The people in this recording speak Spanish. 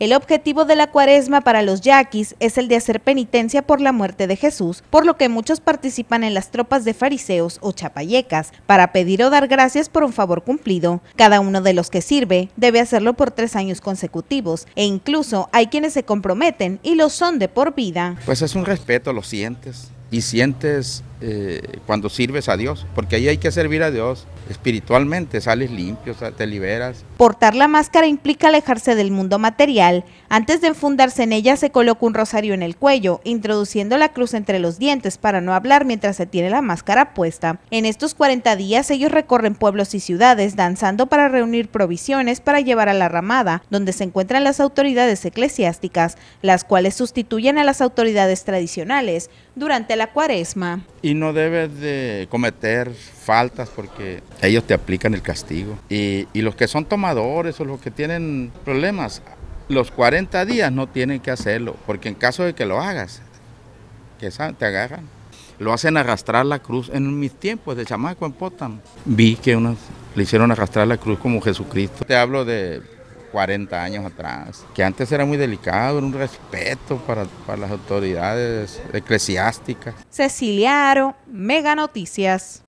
El objetivo de la cuaresma para los yaquis es el de hacer penitencia por la muerte de Jesús, por lo que muchos participan en las tropas de fariseos o chapayecas para pedir o dar gracias por un favor cumplido. Cada uno de los que sirve debe hacerlo por tres años consecutivos e incluso hay quienes se comprometen y lo son de por vida. Pues es un respeto, lo sientes y sientes eh, cuando sirves a Dios, porque ahí hay que servir a Dios espiritualmente, sales limpio, te liberas. Portar la máscara implica alejarse del mundo material. Antes de enfundarse en ella se coloca un rosario en el cuello, introduciendo la cruz entre los dientes para no hablar mientras se tiene la máscara puesta. En estos 40 días ellos recorren pueblos y ciudades danzando para reunir provisiones para llevar a la ramada, donde se encuentran las autoridades eclesiásticas, las cuales sustituyen a las autoridades tradicionales durante la cuaresma y no debes de cometer faltas porque ellos te aplican el castigo. Y, los que son tomadores o los que tienen problemas, los 40 días no tienen que hacerlo, porque en caso de que lo hagas, que te agarran. Lo hacen arrastrar la cruz. En mis tiempos de chamaco en Potam, vi que le hicieron arrastrar la cruz como Jesucristo. Te hablo de 40 años atrás, que antes era muy delicado, era un respeto para, las autoridades eclesiásticas. Cecilia Mega Noticias.